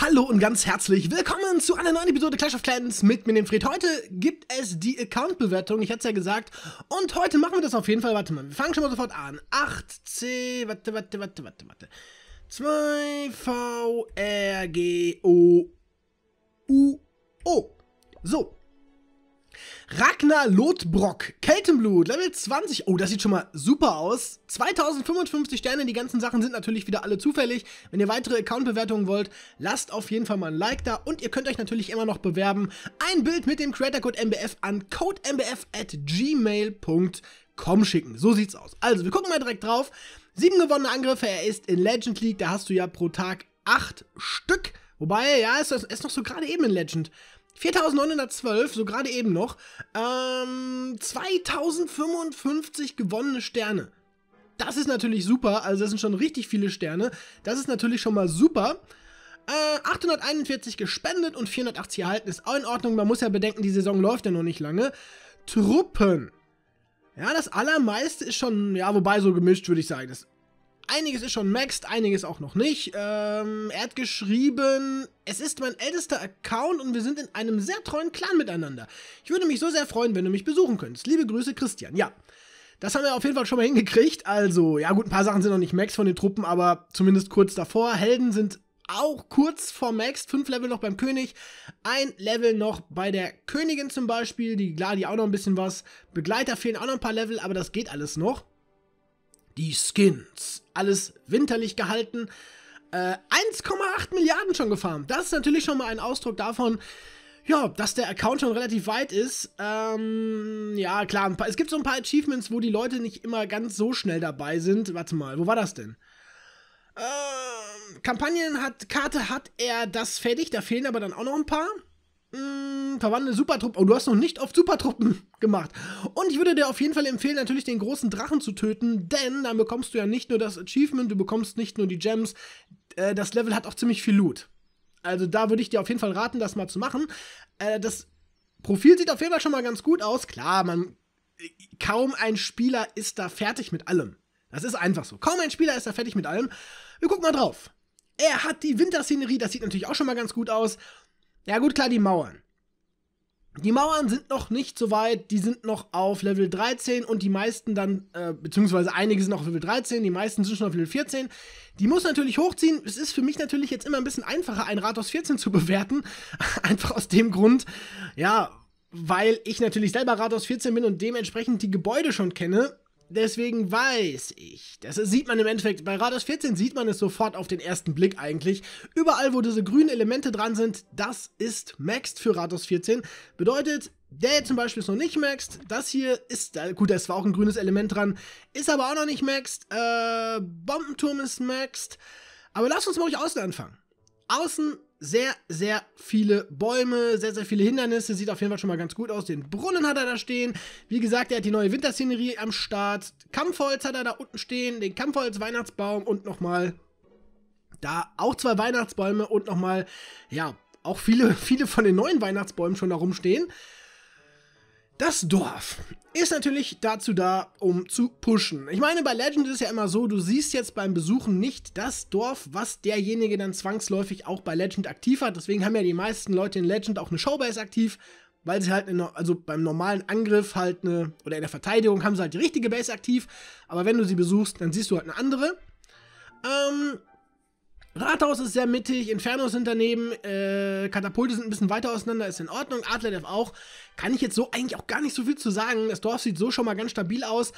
Hallo und ganz herzlich willkommen zu einer neuen Episode Clash of Clans mit mir, dem Fred. Heute gibt es die Account-Bewertung, ich hatte es ja gesagt. Und heute machen wir das auf jeden Fall. Warte mal, wir fangen schon mal sofort an. 8C, warte, warte, warte, warte, warte. 2 V, R, G, O, U, O. So, Ragnar Lodbrok, Keltenblut, Level 20. Oh, das sieht schon mal super aus. 2055 Sterne, die ganzen Sachen sind natürlich wieder alle zufällig. Wenn ihr weitere Account-Bewertungen wollt, lasst auf jeden Fall mal ein Like da und ihr könnt euch natürlich immer noch bewerben. Ein Bild mit dem Creator-Code MBF an codembf.gmail.com schicken. So sieht's aus. Also, wir gucken mal direkt drauf. Sieben gewonnene Angriffe, er ist in Legend League, da hast du ja pro Tag acht Stück. Wobei, ja, ist, ist noch so gerade eben in Legend. 4912, so gerade eben noch. Ähm, 2055 gewonnene Sterne. Das ist natürlich super. Also das sind schon richtig viele Sterne. Das ist natürlich schon mal super. Äh, 841 gespendet und 480 erhalten ist auch in Ordnung. Man muss ja bedenken, die Saison läuft ja noch nicht lange. Truppen. Ja, das allermeiste ist schon, ja, wobei so gemischt würde ich sagen. Das einiges ist schon maxed, einiges auch noch nicht. Ähm, er hat geschrieben, es ist mein ältester Account und wir sind in einem sehr treuen Clan miteinander. Ich würde mich so sehr freuen, wenn du mich besuchen könntest. Liebe Grüße, Christian. Ja, das haben wir auf jeden Fall schon mal hingekriegt. Also, ja gut, ein paar Sachen sind noch nicht maxed von den Truppen, aber zumindest kurz davor. Helden sind auch kurz vor maxed. Fünf Level noch beim König, ein Level noch bei der Königin zum Beispiel. Die Gladi auch noch ein bisschen was. Begleiter fehlen auch noch ein paar Level, aber das geht alles noch die Skins. Alles winterlich gehalten. Äh, 1,8 Milliarden schon gefarmt. Das ist natürlich schon mal ein Ausdruck davon, ja, dass der Account schon relativ weit ist. Ähm, ja, klar, paar, es gibt so ein paar Achievements, wo die Leute nicht immer ganz so schnell dabei sind. Warte mal, wo war das denn? Ähm, Kampagnen hat, Karte hat er das fertig, da fehlen aber dann auch noch ein paar. Mhm großen verwandelte Supertruppen. Oh, du hast noch nicht oft Supertruppen gemacht. Und ich würde dir auf jeden Fall empfehlen, natürlich den großen Drachen zu töten, denn dann bekommst du ja nicht nur das Achievement, du bekommst nicht nur die Gems. Äh, das Level hat auch ziemlich viel Loot. Also da würde ich dir auf jeden Fall raten, das mal zu machen. Äh, das Profil sieht auf jeden Fall schon mal ganz gut aus. Klar, man kaum ein Spieler ist da fertig mit allem. Das ist einfach so. Kaum ein Spieler ist da fertig mit allem. Wir gucken mal drauf. Er hat die Winterszenerie, das sieht natürlich auch schon mal ganz gut aus. Ja, gut, klar, die Mauern. Die Mauern sind noch nicht so weit, die sind noch auf Level 13 und die meisten dann, äh, beziehungsweise einige sind noch auf Level 13, die meisten sind schon auf Level 14. Die muss natürlich hochziehen. Es ist für mich natürlich jetzt immer ein bisschen einfacher, ein Rathaus 14 zu bewerten. Einfach aus dem Grund, ja, weil ich natürlich selber Rathaus 14 bin und dementsprechend die Gebäude schon kenne Deswegen weiß ich, das sieht man im Endeffekt, bei Rados 14 sieht man es sofort auf den ersten Blick eigentlich. Überall, wo diese grünen Elemente dran sind, das ist Maxed für Rados 14. Bedeutet, der zum Beispiel ist noch nicht maxed. Das hier ist, gut, da ist zwar auch ein grünes Element dran, ist aber auch noch nicht maxed. Äh, Bombenturm ist maxed. Aber lass uns mal euch außen anfangen. Außen sehr, sehr viele Bäume, sehr, sehr viele Hindernisse. Sieht auf jeden Fall schon mal ganz gut aus. Den Brunnen hat er da stehen. Wie gesagt, er hat die neue Winterszenerie am Start. Kampfholz hat er da unten stehen. Den Kampfholz-Weihnachtsbaum und nochmal da auch zwei Weihnachtsbäume und nochmal, ja, auch viele, viele von den neuen Weihnachtsbäumen schon da rumstehen. Das Dorf ist natürlich dazu da, um zu pushen. Ich meine, bei Legend ist es ja immer so, du siehst jetzt beim Besuchen nicht das Dorf, was derjenige dann zwangsläufig auch bei Legend aktiv hat. Deswegen haben ja die meisten Leute in Legend auch eine Showbase aktiv, weil sie halt, eine, also beim normalen Angriff halt eine, oder in der Verteidigung haben sie halt die richtige Base aktiv, aber wenn du sie besuchst, dann siehst du halt eine andere. Ähm, Rathaus ist sehr mittig, Inferno sind daneben, äh, Katapulte sind ein bisschen weiter auseinander, ist in Ordnung. Adlerdev auch. Kann ich jetzt so eigentlich auch gar nicht so viel zu sagen. Das Dorf sieht so schon mal ganz stabil aus.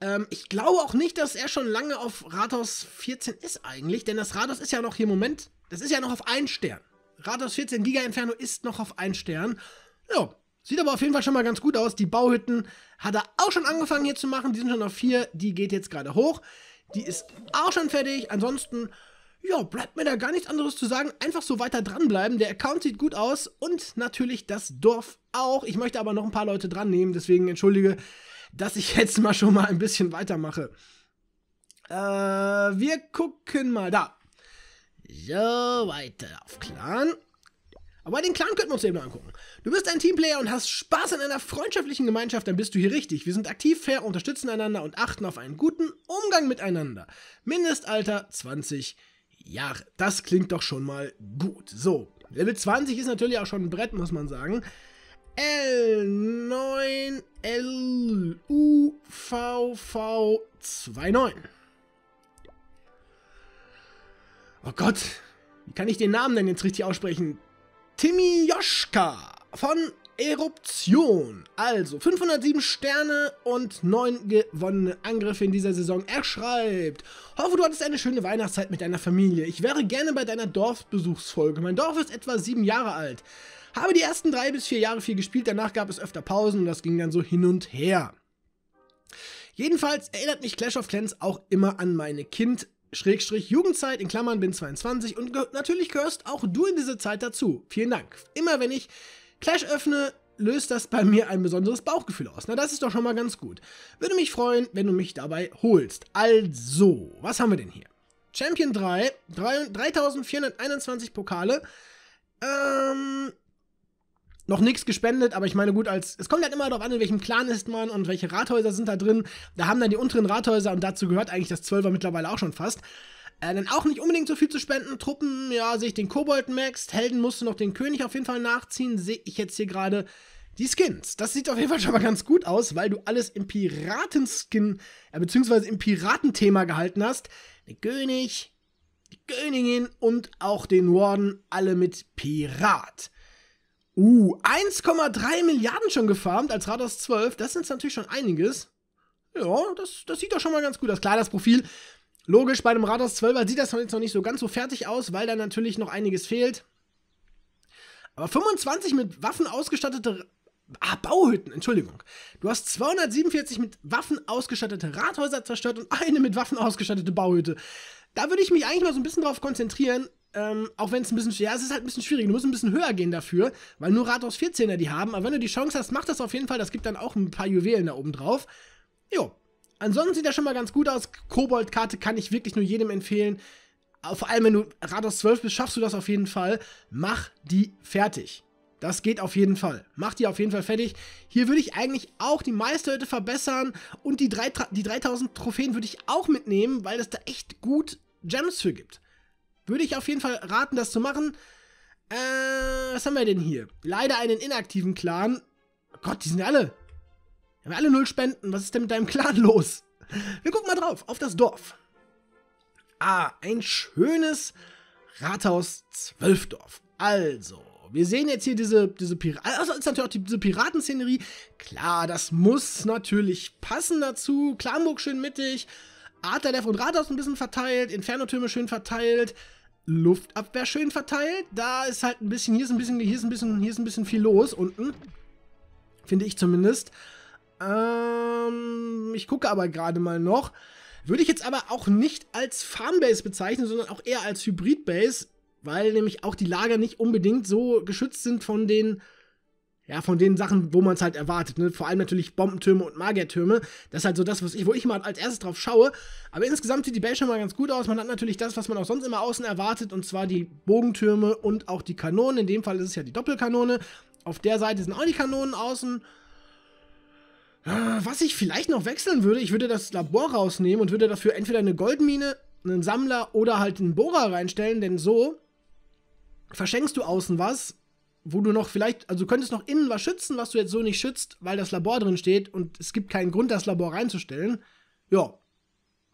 Ähm, ich glaube auch nicht, dass er schon lange auf Rathaus 14 ist eigentlich, denn das Rathaus ist ja noch hier im Moment, das ist ja noch auf 1 Stern. Rathaus 14 Giga Inferno ist noch auf 1 Stern. Ja, sieht aber auf jeden Fall schon mal ganz gut aus. Die Bauhütten hat er auch schon angefangen hier zu machen. Die sind schon auf 4, die geht jetzt gerade hoch. Die ist auch schon fertig. Ansonsten ja, bleibt mir da gar nichts anderes zu sagen. Einfach so weiter dranbleiben. Der Account sieht gut aus und natürlich das Dorf auch. Ich möchte aber noch ein paar Leute dran nehmen, deswegen entschuldige, dass ich jetzt mal schon mal ein bisschen weitermache. Äh, wir gucken mal da. So, weiter auf Clan. Aber den Clan könnten wir uns eben noch angucken. Du bist ein Teamplayer und hast Spaß in einer freundschaftlichen Gemeinschaft, dann bist du hier richtig. Wir sind aktiv, fair, unterstützen einander und achten auf einen guten Umgang miteinander. Mindestalter 20 Jahre. Ja, das klingt doch schon mal gut. So, Level 20 ist natürlich auch schon ein Brett, muss man sagen. L9 LUVV29. Oh Gott, wie kann ich den Namen denn jetzt richtig aussprechen? Timmy Joschka von Eruption. Also 507 Sterne und 9 gewonnene Angriffe in dieser Saison. Er schreibt, hoffe du hattest eine schöne Weihnachtszeit mit deiner Familie. Ich wäre gerne bei deiner Dorfbesuchsfolge. Mein Dorf ist etwa 7 Jahre alt. Habe die ersten 3 bis 4 Jahre viel gespielt, danach gab es öfter Pausen und das ging dann so hin und her. Jedenfalls erinnert mich Clash of Clans auch immer an meine Kind- Schrägstrich Jugendzeit, in Klammern bin 22 und natürlich gehörst auch du in diese Zeit dazu. Vielen Dank. Immer wenn ich Clash öffne, löst das bei mir ein besonderes Bauchgefühl aus. Na, das ist doch schon mal ganz gut. Würde mich freuen, wenn du mich dabei holst. Also, was haben wir denn hier? Champion 3, 3421 Pokale. Ähm, noch nichts gespendet, aber ich meine, gut, als es kommt halt immer darauf an, in welchem Clan ist man und welche Rathäuser sind da drin. Da haben dann die unteren Rathäuser und dazu gehört eigentlich das Zwölfer mittlerweile auch schon fast. Äh, dann auch nicht unbedingt so viel zu spenden. Truppen, ja, sehe ich den Kobold Max. Helden musste noch den König auf jeden Fall nachziehen. Sehe ich jetzt hier gerade die Skins. Das sieht auf jeden Fall schon mal ganz gut aus, weil du alles im Piratenskin, äh, beziehungsweise im Piratenthema gehalten hast. Den König, die Königin und auch den Warden, alle mit Pirat. Uh, 1,3 Milliarden schon gefarmt als Rados 12. Das ist natürlich schon einiges. Ja, das, das sieht doch schon mal ganz gut aus. Klar, das Profil Logisch, bei einem Rathaus 12er sieht das jetzt noch nicht so ganz so fertig aus, weil da natürlich noch einiges fehlt. Aber 25 mit Waffen ausgestattete Ah, Bauhütten, Entschuldigung. Du hast 247 mit Waffen ausgestattete Rathäuser zerstört und eine mit Waffen ausgestattete Bauhütte. Da würde ich mich eigentlich mal so ein bisschen drauf konzentrieren, ähm, auch wenn es ein bisschen, ja, es ist halt ein bisschen schwierig. Du musst ein bisschen höher gehen dafür, weil nur Rathaus 14er die haben. Aber wenn du die Chance hast, mach das auf jeden Fall. Das gibt dann auch ein paar Juwelen da oben drauf. Jo. Ansonsten sieht er schon mal ganz gut aus. Kobold-Karte kann ich wirklich nur jedem empfehlen. Äh, vor allem, wenn du Rados 12 bist, schaffst du das auf jeden Fall. Mach die fertig. Das geht auf jeden Fall. Mach die auf jeden Fall fertig. Hier würde ich eigentlich auch die Meisterhütte verbessern und die, 3, die 3000 Trophäen würde ich auch mitnehmen, weil es da echt gut Gems für gibt. Würde ich auf jeden Fall raten, das zu machen. Äh, was haben wir denn hier? Leider einen inaktiven Clan. Gott, die sind alle. Wir haben alle null Spenden. Was ist denn mit deinem Clan los? Wir gucken mal drauf, auf das Dorf. Ah, ein schönes Rathaus Zwölfdorf. Also, wir sehen jetzt hier diese, diese Piraten. Also ist natürlich auch die, diese Piratenszenerie. Klar, das muss natürlich passen dazu. Klamburg schön mittig. Arterlev und Rathaus ein bisschen verteilt. Infernotürme schön verteilt. Luftabwehr schön verteilt. Da ist halt ein bisschen, hier ist ein bisschen, hier ist ein bisschen, hier ist ein bisschen viel los unten. Finde ich zumindest. Ähm, ich gucke aber gerade mal noch. Würde ich jetzt aber auch nicht als Farmbase bezeichnen, sondern auch eher als Hybridbase, weil nämlich auch die Lager nicht unbedingt so geschützt sind von den ja, von den Sachen, wo man es halt erwartet. Ne? Vor allem natürlich Bombentürme und Magiertürme. Das ist halt so das, was ich, wo ich mal als erstes drauf schaue. Aber insgesamt sieht die Base schon mal ganz gut aus. Man hat natürlich das, was man auch sonst immer außen erwartet, und zwar die Bogentürme und auch die Kanonen. In dem Fall ist es ja die Doppelkanone. Auf der Seite sind auch die Kanonen außen. Was ich vielleicht noch wechseln würde, ich würde das Labor rausnehmen und würde dafür entweder eine Goldmine, einen Sammler oder halt einen Bohrer reinstellen, denn so verschenkst du außen was, wo du noch vielleicht, also du könntest noch innen was schützen, was du jetzt so nicht schützt, weil das Labor drin steht und es gibt keinen Grund, das Labor reinzustellen. Ja,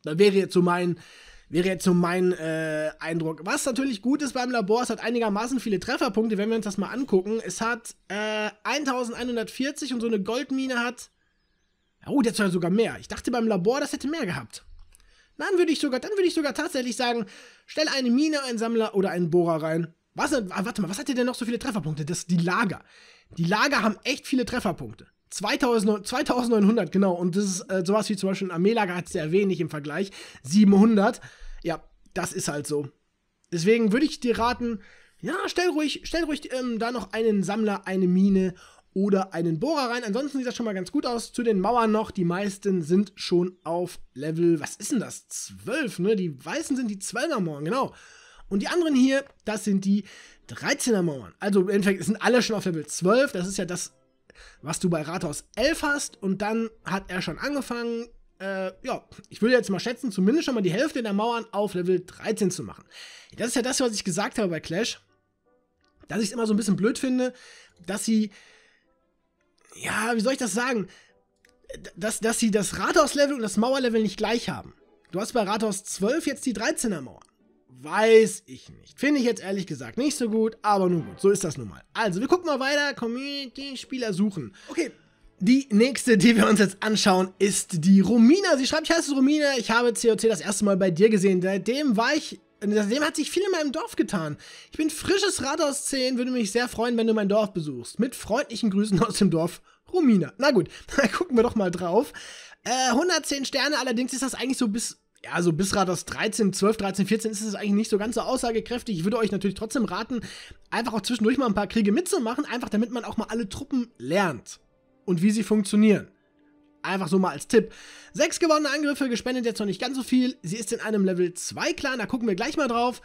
da wäre jetzt so mein, wäre jetzt so mein äh, Eindruck. Was natürlich gut ist beim Labor, es hat einigermaßen viele Trefferpunkte, wenn wir uns das mal angucken. Es hat äh, 1140 und so eine Goldmine hat Oh, der hat sogar mehr. Ich dachte beim Labor, das hätte mehr gehabt. Dann würde ich sogar, dann würde ich sogar tatsächlich sagen, stell eine Mine, einen Sammler oder einen Bohrer rein. Was, äh, ah, warte mal, was hat der denn noch so viele Trefferpunkte? Das die Lager. Die Lager haben echt viele Trefferpunkte. 2000, 2900, genau. Und das ist äh, sowas wie zum Beispiel ein Armeelager hat sehr wenig im Vergleich. 700. Ja, das ist halt so. Deswegen würde ich dir raten, ja, stell ruhig, stell ruhig ähm, da noch einen Sammler, eine Mine oder einen Bohrer rein. Ansonsten sieht das schon mal ganz gut aus. Zu den Mauern noch, die meisten sind schon auf Level, was ist denn das? 12, ne? Die weißen sind die 12er Mauern, genau. Und die anderen hier, das sind die 13er Mauern. Also im Endeffekt sind alle schon auf Level 12. Das ist ja das, was du bei Rathaus 11 hast. Und dann hat er schon angefangen, äh, ja, ich würde jetzt mal schätzen, zumindest schon mal die Hälfte der Mauern auf Level 13 zu machen. Das ist ja das, was ich gesagt habe bei Clash, dass ich es immer so ein bisschen blöd finde, dass sie ja, wie soll ich das sagen? Dass, dass sie das Rathauslevel und das Mauerlevel nicht gleich haben. Du hast bei Rathaus 12 jetzt die 13er Mauer. Weiß ich nicht. Finde ich jetzt ehrlich gesagt nicht so gut, aber nun gut, so ist das nun mal. Also, wir gucken mal weiter. Community-Spieler suchen. Okay, die nächste, die wir uns jetzt anschauen, ist die Romina. Sie schreibt, ich heiße Romina, ich habe COC das erste Mal bei dir gesehen. Seitdem war ich dem hat sich viel in meinem Dorf getan. Ich bin frisches Rad aus 10, würde mich sehr freuen, wenn du mein Dorf besuchst. Mit freundlichen Grüßen aus dem Dorf Romina. Na gut, dann gucken wir doch mal drauf. Äh, 110 Sterne, allerdings ist das eigentlich so bis ja, so bis Rados 13, 12, 13, 14 ist es eigentlich nicht so ganz so aussagekräftig. Ich würde euch natürlich trotzdem raten, einfach auch zwischendurch mal ein paar Kriege mitzumachen, einfach damit man auch mal alle Truppen lernt und wie sie funktionieren. Einfach so mal als Tipp. Sechs gewonnene Angriffe, gespendet jetzt noch nicht ganz so viel. Sie ist in einem Level 2 clan da gucken wir gleich mal drauf.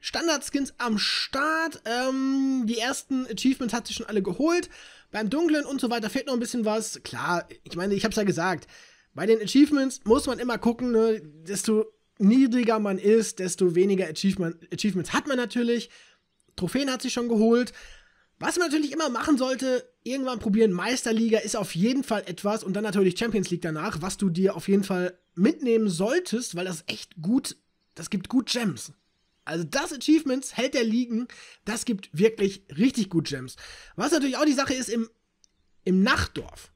Standard-Skins am Start. Ähm, die ersten Achievements hat sie schon alle geholt. Beim Dunklen und so weiter fehlt noch ein bisschen was. Klar, ich meine, ich habe es ja gesagt. Bei den Achievements muss man immer gucken, ne, desto niedriger man ist, desto weniger Achievement, Achievements hat man natürlich. Trophäen hat sie schon geholt. Was man natürlich immer machen sollte, irgendwann probieren, Meisterliga ist auf jeden Fall etwas und dann natürlich Champions League danach, was du dir auf jeden Fall mitnehmen solltest, weil das echt gut, das gibt gut Gems. Also das Achievements hält der liegen, das gibt wirklich richtig gut Gems. Was natürlich auch die Sache ist im, im Nachtdorf.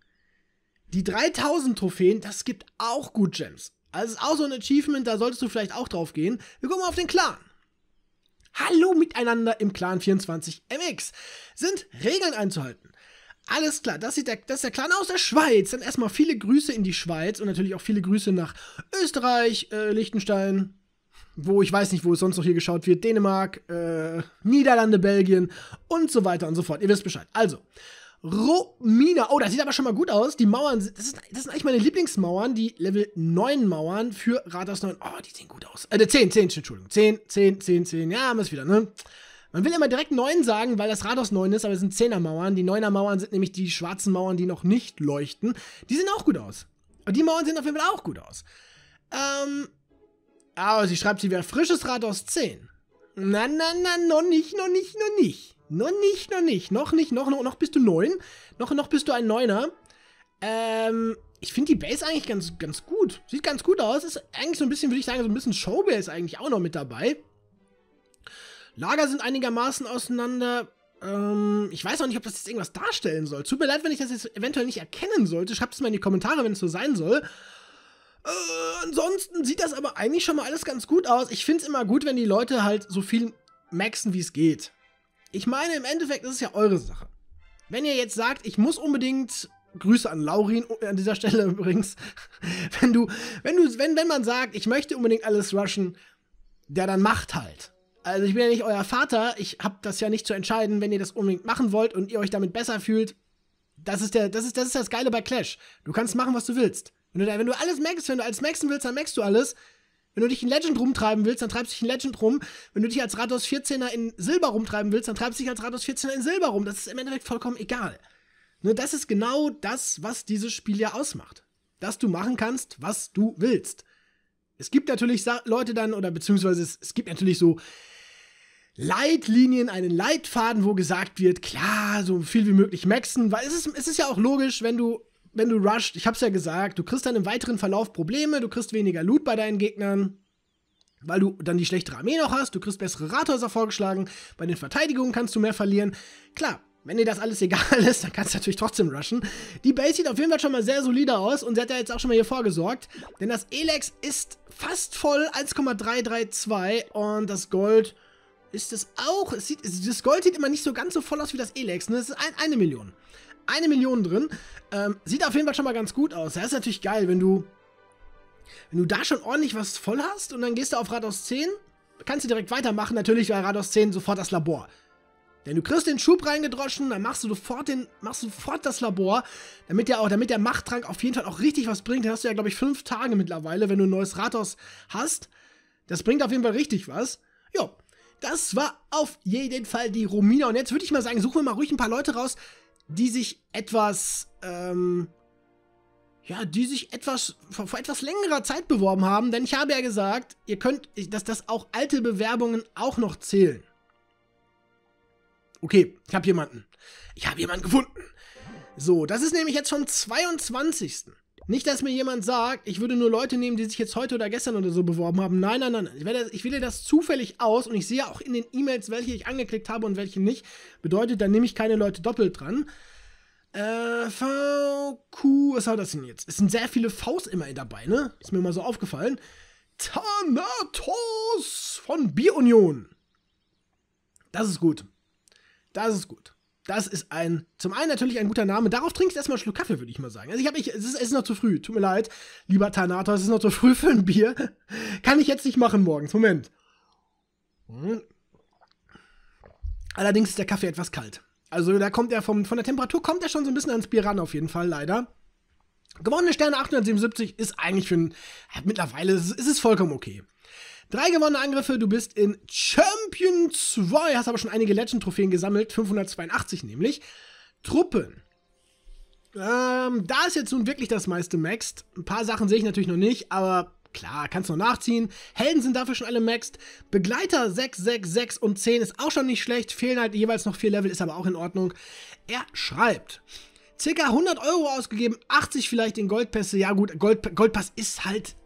Die 3000 Trophäen, das gibt auch gut Gems. Also ist auch so ein Achievement, da solltest du vielleicht auch drauf gehen. Wir gucken mal auf den Clan. Hallo miteinander im Clan 24MX. Sind Regeln einzuhalten. Alles klar, das, sieht der, das ist der Clan aus der Schweiz. Dann erstmal viele Grüße in die Schweiz und natürlich auch viele Grüße nach Österreich, äh, Liechtenstein, wo ich weiß nicht, wo es sonst noch hier geschaut wird, Dänemark, äh, Niederlande, Belgien und so weiter und so fort. Ihr wisst Bescheid. Also, Romina. Oh, das sieht aber schon mal gut aus. Die Mauern, das, ist, das sind eigentlich meine Lieblingsmauern, die Level 9 Mauern für Rathaus 9. Oh, die sehen gut aus. Äh, 10, ne, 10, Entschuldigung. 10, 10, 10, 10. Ja, haben wir es wieder, ne? Man will immer direkt 9 sagen, weil das Rathaus 9 ist, aber es sind 10er Mauern. Die 9er Mauern sind nämlich die schwarzen Mauern, die noch nicht leuchten. Die sehen auch gut aus. Und die Mauern sehen auf jeden Fall auch gut aus. Ähm, aber sie schreibt, sie wäre frisches Rathaus 10. Na, na, na, noch nicht, noch nicht, noch nicht. Noch nicht, noch nicht. Noch nicht, noch, noch, noch bist du neun. Noch, noch bist du ein Neuner. Ähm, ich finde die Base eigentlich ganz, ganz gut. Sieht ganz gut aus. Ist eigentlich so ein bisschen, würde ich sagen, so ein bisschen Showbase eigentlich auch noch mit dabei. Lager sind einigermaßen auseinander. Ähm, ich weiß auch nicht, ob das jetzt irgendwas darstellen soll. Tut mir leid, wenn ich das jetzt eventuell nicht erkennen sollte. Schreibt es mal in die Kommentare, wenn es so sein soll. Äh, ansonsten sieht das aber eigentlich schon mal alles ganz gut aus. Ich finde es immer gut, wenn die Leute halt so viel maxen, wie es geht ich meine, im Endeffekt ist es ja eure Sache. Wenn ihr jetzt sagt, ich muss unbedingt Grüße an Laurin an dieser Stelle übrigens. Wenn du, wenn du, wenn, wenn man sagt, ich möchte unbedingt alles rushen, der dann macht halt. Also ich bin ja nicht euer Vater, ich habe das ja nicht zu entscheiden, wenn ihr das unbedingt machen wollt und ihr euch damit besser fühlt. Das ist der, das ist, das ist das Geile bei Clash. Du kannst machen, was du willst. Wenn du, wenn du alles maxen willst, dann maxst du alles. Wenn du dich in Legend rumtreiben willst, dann treibst du dich in Legend rum. Wenn du dich als Rathaus 14er in Silber rumtreiben willst, dann treibst du dich als Rathaus 14er in Silber rum. Das ist im Endeffekt vollkommen egal. Nur ne, das ist genau das, was dieses Spiel ja ausmacht. Dass du machen kannst, was du willst. Es gibt natürlich Leute dann, oder beziehungsweise es, es gibt natürlich so Leitlinien, einen Leitfaden, wo gesagt wird, klar, so viel wie möglich maxen, weil es ist, es ist ja auch logisch, wenn du wenn du rusht, ich hab's ja gesagt, du kriegst dann im weiteren Verlauf Probleme, du kriegst weniger Loot bei deinen Gegnern, weil du dann die schlechtere Armee noch hast, du kriegst bessere Rathäuser vorgeschlagen, bei den Verteidigungen kannst du mehr verlieren. Klar, wenn dir das alles egal ist, dann kannst du natürlich trotzdem rushen. Die Base sieht auf jeden Fall schon mal sehr solide aus und sie hat ja jetzt auch schon mal hier vorgesorgt. Denn das Elex ist fast voll, 1,332 und das Gold ist es auch. Es sieht, das Gold sieht immer nicht so ganz so voll aus wie das Elex, ne? Das ist ein, eine Million eine Million drin. Ähm, sieht auf jeden Fall schon mal ganz gut aus. Das ist natürlich geil, wenn du, wenn du da schon ordentlich was voll hast und dann gehst du auf Rados 10, kannst du direkt weitermachen. Natürlich war Rados 10 sofort das Labor. Denn du kriegst den Schub reingedroschen, dann machst du sofort, den, machst sofort das Labor, damit der, auch, damit der Machttrank auf jeden Fall auch richtig was bringt. Dann hast du ja, glaube ich, fünf Tage mittlerweile, wenn du ein neues Rathaus hast. Das bringt auf jeden Fall richtig was. Jo, das war auf jeden Fall die Romina. Und jetzt würde ich mal sagen, suchen wir mal ruhig ein paar Leute raus, die sich etwas, ähm, ja, die sich etwas vor, vor, etwas längerer Zeit beworben haben, denn ich habe ja gesagt, ihr könnt, dass das auch alte Bewerbungen auch noch zählen. Okay, ich habe jemanden. Ich habe jemanden gefunden. So, das ist nämlich jetzt vom 22. Nicht, dass mir jemand sagt, ich würde nur Leute nehmen, die sich jetzt heute oder gestern oder so beworben haben. Nein, nein, nein. Ich, werde, ich wähle das zufällig aus und ich sehe auch in den E-Mails, welche ich angeklickt habe und welche nicht. Bedeutet, dann nehme ich keine Leute doppelt dran. Äh, VQ, was soll das denn jetzt? Es sind sehr viele Vs immerhin dabei, ne? Ist mir mal so aufgefallen. Thanatos von Bierunion. Das ist gut. Das ist gut. Das ist ein, zum einen natürlich ein guter Name. Darauf trinkst du erstmal einen Schluck Kaffee, würde ich mal sagen. Also ich habe ich, es ist, es ist noch zu früh. Tut mir leid, lieber Tanata, es ist noch zu früh für ein Bier. Kann ich jetzt nicht machen morgens. Moment. Hm. Allerdings ist der Kaffee etwas kalt. Also da kommt er vom, von der Temperatur kommt er schon so ein bisschen ans Bier ran, auf jeden Fall, leider. Gewonnene Sterne 877 ist eigentlich für ein, mittlerweile ist, ist es vollkommen okay. Drei gewonnene Angriffe, du bist in Champion 2, hast aber schon einige Legend-Trophäen gesammelt, 582 nämlich. Truppen. Ähm, da ist jetzt nun wirklich das meiste maxed. Ein paar Sachen sehe ich natürlich noch nicht, aber klar, kannst du noch nachziehen. Helden sind dafür schon alle maxed. Begleiter 6, 6, 6 und 10 ist auch schon nicht schlecht. Fehlen halt jeweils noch 4 Level, ist aber auch in Ordnung. Er schreibt. Circa 100 Euro ausgegeben, 80 vielleicht in Goldpässe. Ja gut, Gold, Goldpass ist halt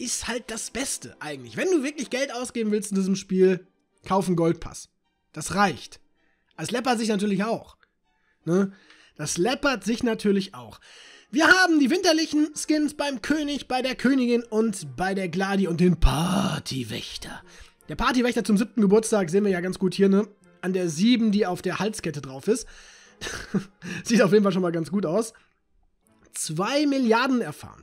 ist halt das Beste eigentlich. Wenn du wirklich Geld ausgeben willst in diesem Spiel, kauf einen Goldpass. Das reicht. Das läppert sich natürlich auch. Ne? Das läppert sich natürlich auch. Wir haben die winterlichen Skins beim König, bei der Königin und bei der Gladi und den Partywächter. Der Partywächter zum siebten Geburtstag sehen wir ja ganz gut hier, ne? An der 7, die auf der Halskette drauf ist. Sieht auf jeden Fall schon mal ganz gut aus. 2 Milliarden erfahren.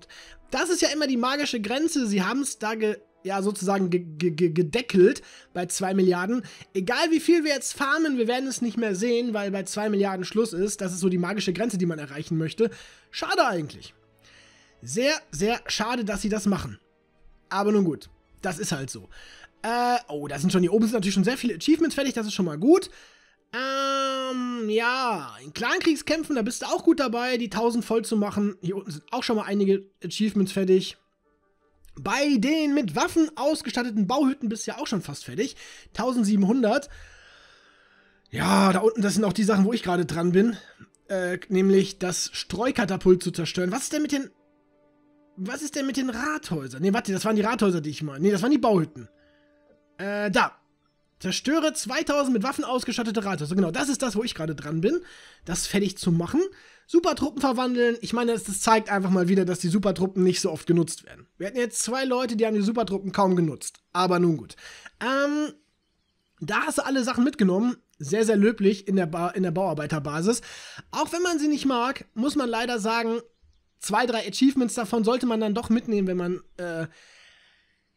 Das ist ja immer die magische Grenze. Sie haben es da ge ja, sozusagen ge ge gedeckelt bei 2 Milliarden. Egal wie viel wir jetzt farmen, wir werden es nicht mehr sehen, weil bei 2 Milliarden Schluss ist. Das ist so die magische Grenze, die man erreichen möchte. Schade eigentlich. Sehr, sehr schade, dass sie das machen. Aber nun gut, das ist halt so. Äh, oh, da sind schon hier oben sind natürlich schon sehr viele Achievements fertig, das ist schon mal gut. Ähm, ja, in Clankriegskämpfen, da bist du auch gut dabei, die 1000 voll zu machen. Hier unten sind auch schon mal einige Achievements fertig. Bei den mit Waffen ausgestatteten Bauhütten bist du ja auch schon fast fertig. 1700. Ja, da unten, das sind auch die Sachen, wo ich gerade dran bin. Äh, nämlich das Streukatapult zu zerstören. Was ist denn mit den... Was ist denn mit den Rathäusern? Ne, warte, das waren die Rathäuser, die ich meine. Ne, das waren die Bauhütten. Äh, da. Zerstöre 2000 mit Waffen ausgestattete Rathaus. genau, das ist das, wo ich gerade dran bin, das fertig zu machen. Supertruppen verwandeln. Ich meine, das, das zeigt einfach mal wieder, dass die Supertruppen nicht so oft genutzt werden. Wir hatten jetzt zwei Leute, die haben die Supertruppen kaum genutzt. Aber nun gut. Ähm, da hast du alle Sachen mitgenommen. Sehr, sehr löblich in der, ba in der Bauarbeiterbasis. Auch wenn man sie nicht mag, muss man leider sagen, zwei, drei Achievements davon sollte man dann doch mitnehmen, wenn man, äh,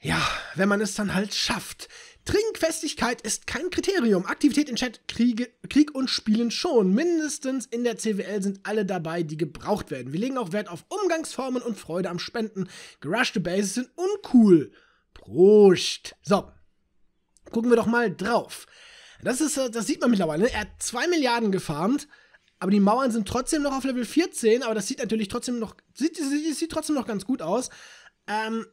ja, wenn man es dann halt schafft. Trinkfestigkeit ist kein Kriterium. Aktivität in Chat, Kriege, Krieg und Spielen schon. Mindestens in der CWL sind alle dabei, die gebraucht werden. Wir legen auch Wert auf Umgangsformen und Freude am Spenden. Gerushte Bases sind uncool. Prost. So, gucken wir doch mal drauf. Das, ist, äh, das sieht man mittlerweile. Er hat 2 Milliarden gefarmt, aber die Mauern sind trotzdem noch auf Level 14, aber das sieht natürlich trotzdem noch, sieht, sieht, sieht trotzdem noch ganz gut aus. Ähm,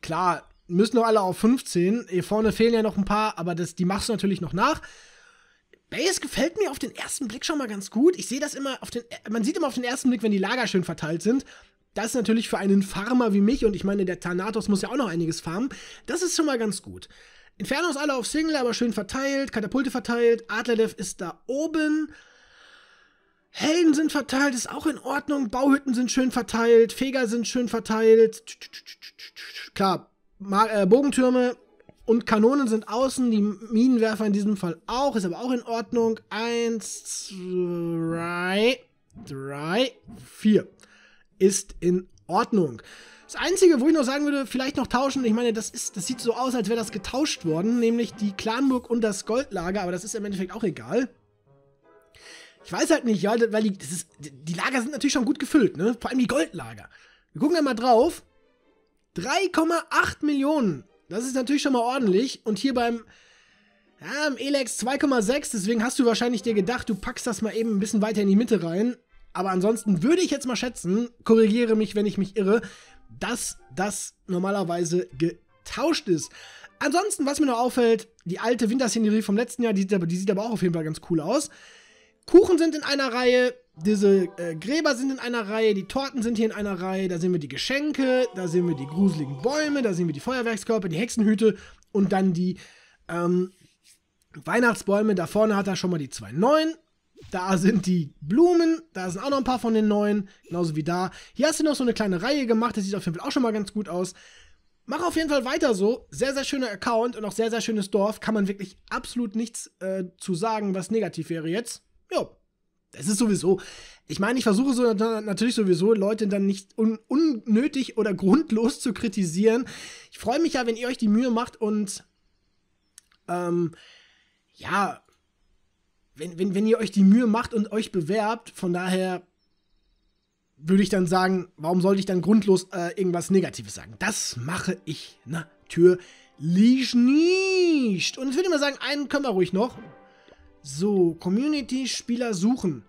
klar, müssen doch alle auf 15. Hier vorne fehlen ja noch ein paar, aber das, die machst du natürlich noch nach. Bayes gefällt mir auf den ersten Blick schon mal ganz gut. Ich sehe das immer auf den, man sieht immer auf den ersten Blick, wenn die Lager schön verteilt sind. Das ist natürlich für einen Farmer wie mich, und ich meine, der Thanatos muss ja auch noch einiges farmen, das ist schon mal ganz gut. Infernos alle auf Single, aber schön verteilt, Katapulte verteilt, Adlerdev ist da oben. Helden sind verteilt, ist auch in Ordnung. Bauhütten sind schön verteilt, Feger sind schön verteilt. Klar, äh, Bogentürme und Kanonen sind außen, die Minenwerfer in diesem Fall auch, ist aber auch in Ordnung. Eins, zwei, drei, vier. Ist in Ordnung. Das Einzige, wo ich noch sagen würde, vielleicht noch tauschen, ich meine, das, ist, das sieht so aus, als wäre das getauscht worden, nämlich die Clanburg und das Goldlager, aber das ist im Endeffekt auch egal. Ich weiß halt nicht, ja, weil die, ist, die Lager sind natürlich schon gut gefüllt, ne? Vor allem die Goldlager. Wir gucken ja mal drauf. 3,8 Millionen. Das ist natürlich schon mal ordentlich. Und hier beim ja, Elex 2,6. Deswegen hast du wahrscheinlich dir gedacht, du packst das mal eben ein bisschen weiter in die Mitte rein. Aber ansonsten würde ich jetzt mal schätzen, korrigiere mich, wenn ich mich irre, dass das normalerweise getauscht ist. Ansonsten, was mir noch auffällt, die alte Winterszenerie vom letzten Jahr, die sieht, aber, die sieht aber auch auf jeden Fall ganz cool aus. Kuchen sind in einer Reihe, diese äh, Gräber sind in einer Reihe, die Torten sind hier in einer Reihe, da sehen wir die Geschenke, da sehen wir die gruseligen Bäume, da sehen wir die Feuerwerkskörper, die Hexenhüte und dann die ähm, Weihnachtsbäume. Da vorne hat er schon mal die zwei neuen. Da sind die Blumen, da sind auch noch ein paar von den neuen, genauso wie da. Hier hast du noch so eine kleine Reihe gemacht, das sieht auf jeden Fall auch schon mal ganz gut aus. Mach auf jeden Fall weiter so. Sehr, sehr schöner Account und auch sehr, sehr schönes Dorf. Kann man wirklich absolut nichts äh, zu sagen, was negativ wäre jetzt ja, das ist sowieso. Ich meine, ich versuche so natürlich sowieso, Leute dann nicht un unnötig oder grundlos zu kritisieren. Ich freue mich ja, wenn ihr euch die Mühe macht und ähm, ja, wenn, wenn, wenn ihr euch die Mühe macht und euch bewerbt, von daher würde ich dann sagen, warum sollte ich dann grundlos äh, irgendwas Negatives sagen? Das mache ich natürlich nicht. Und ich würde mal sagen, einen können wir ruhig noch. So, Community-Spieler suchen.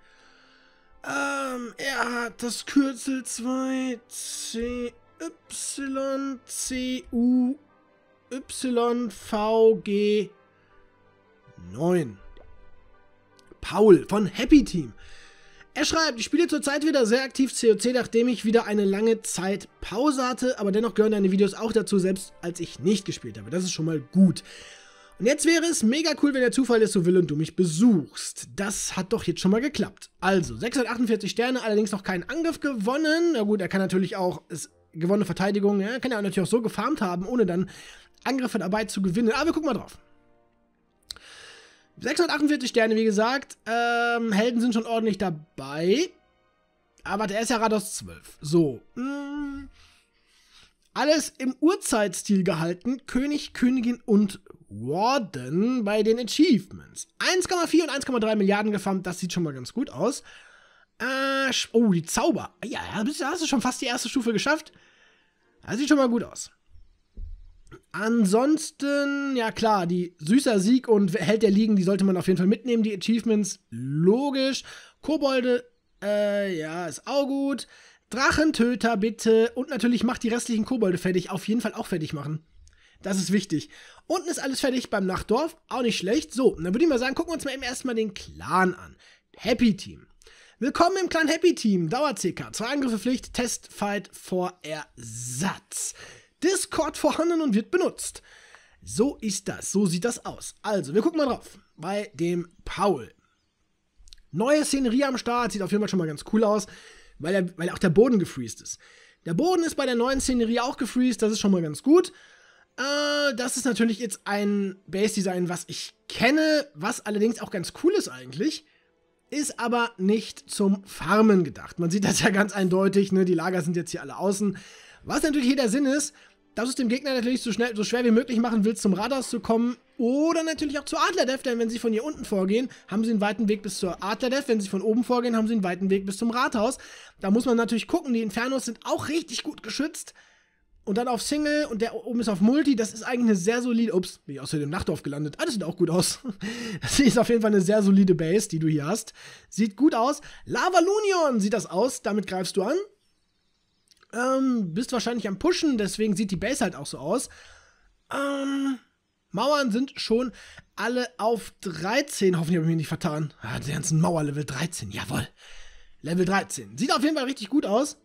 Ähm, er hat das Kürzel 2CYCUYVG 9. Paul von Happy Team. Er schreibt, ich spiele zurzeit wieder sehr aktiv COC, nachdem ich wieder eine lange Zeit Pause hatte, aber dennoch gehören deine Videos auch dazu, selbst als ich nicht gespielt habe. Das ist schon mal gut. Und jetzt wäre es mega cool, wenn der Zufall es so will und du mich besuchst. Das hat doch jetzt schon mal geklappt. Also, 648 Sterne, allerdings noch keinen Angriff gewonnen. Na gut, er kann natürlich auch es, gewonnene Verteidigung, ja, kann er natürlich auch so gefarmt haben, ohne dann Angriffe dabei zu gewinnen. Aber wir gucken mal drauf. 648 Sterne, wie gesagt. Ähm, Helden sind schon ordentlich dabei. Aber ah, der ist ja Rados 12. So. Mh. Mm. Alles im urzeit gehalten. König, Königin und Warden bei den Achievements. 1,4 und 1,3 Milliarden gefarmt, das sieht schon mal ganz gut aus. Äh, oh, die Zauber. Ja, da hast du schon fast die erste Stufe geschafft. Das sieht schon mal gut aus. Ansonsten, ja klar, die süßer Sieg und Held der Liegen, die sollte man auf jeden Fall mitnehmen. Die Achievements, logisch. Kobolde, äh, ja, ist auch gut. Drachentöter, bitte. Und natürlich macht die restlichen Kobolde fertig. Auf jeden Fall auch fertig machen. Das ist wichtig. Unten ist alles fertig beim Nachtdorf. Auch nicht schlecht. So, dann würde ich mal sagen, gucken wir uns mal eben erstmal den Clan an. Happy Team. Willkommen im Clan Happy Team. Dauer CK. Zwei Angriffe Pflicht. Testfight vor Ersatz. Discord vorhanden und wird benutzt. So ist das. So sieht das aus. Also, wir gucken mal drauf. Bei dem Paul. Neue Szenerie am Start. Sieht auf jeden Fall schon mal ganz cool aus, weil, er, weil auch der Boden gefriest ist. Der Boden ist bei der neuen Szenerie auch gefriest. Das ist schon mal ganz gut. Äh, das ist natürlich jetzt ein Base-Design, was ich kenne, was allerdings auch ganz cool ist eigentlich ist aber nicht zum Farmen gedacht. Man sieht das ja ganz eindeutig, ne? die Lager sind jetzt hier alle außen. Was natürlich hier der Sinn ist, dass du es dem Gegner natürlich so, schnell, so schwer wie möglich machen willst, zum Radars zu kommen oder natürlich auch zur Adler-Dev, denn wenn sie von hier unten vorgehen, haben sie einen weiten Weg bis zur Adler-Dev, wenn sie von oben vorgehen, haben sie einen weiten Weg bis zum Rathaus. Da muss man natürlich gucken, die Infernos sind auch richtig gut geschützt, und dann auf Single und der oben ist auf Multi. Das ist eigentlich eine sehr solide. Ups, bin ich aus dem Nachtdorf gelandet. Alles ah, sieht auch gut aus. Das ist auf jeden Fall eine sehr solide Base, die du hier hast. Sieht gut aus. Lavalunion sieht das aus. Damit greifst du an. Ähm, bist wahrscheinlich am Pushen, deswegen sieht die Base halt auch so aus. Ähm, Mauern sind schon alle auf 13. Hoffentlich habe ich mich nicht vertan. Ah, die ganzen Mauer Level 13. Jawohl. Level 13. Sieht auf jeden Fall richtig gut aus.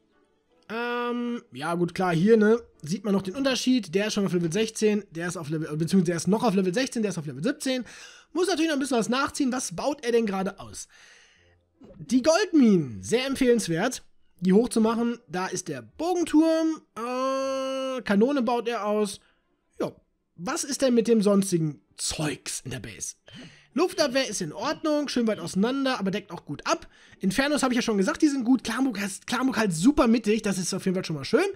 Ähm, ja, gut, klar, hier, ne, sieht man noch den Unterschied. Der ist schon auf Level 16, der ist auf Level, beziehungsweise der ist noch auf Level 16, der ist auf Level 17. Muss natürlich noch ein bisschen was nachziehen. Was baut er denn gerade aus? Die Goldminen, sehr empfehlenswert, die hochzumachen. Da ist der Bogenturm, äh, Kanone baut er aus. Ja, was ist denn mit dem sonstigen Zeugs in der Base? Luftabwehr ist in Ordnung, schön weit auseinander, aber deckt auch gut ab. Infernos habe ich ja schon gesagt, die sind gut. Klamburg, Klamburg halt super mittig, das ist auf jeden Fall schon mal schön.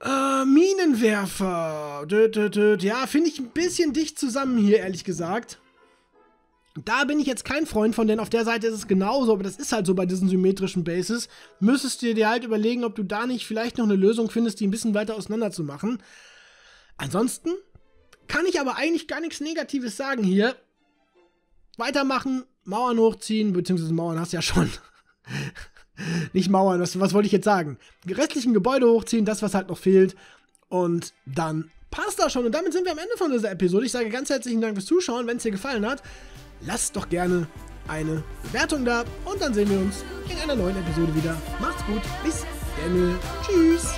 Äh, Minenwerfer. Dö, dö, dö. Ja, finde ich ein bisschen dicht zusammen hier, ehrlich gesagt. Da bin ich jetzt kein Freund von, denn auf der Seite ist es genauso, aber das ist halt so bei diesen symmetrischen Bases. Müsstest du dir halt überlegen, ob du da nicht vielleicht noch eine Lösung findest, die ein bisschen weiter auseinander zu machen. Ansonsten kann ich aber eigentlich gar nichts Negatives sagen hier. Weitermachen, Mauern hochziehen, beziehungsweise Mauern hast du ja schon. Nicht Mauern, was, was wollte ich jetzt sagen? Die restlichen Gebäude hochziehen, das, was halt noch fehlt. Und dann passt das schon. Und damit sind wir am Ende von dieser Episode. Ich sage ganz herzlichen Dank fürs Zuschauen. Wenn es dir gefallen hat, lasst doch gerne eine Bewertung da. Und dann sehen wir uns in einer neuen Episode wieder. Macht's gut. Bis dann. Tschüss.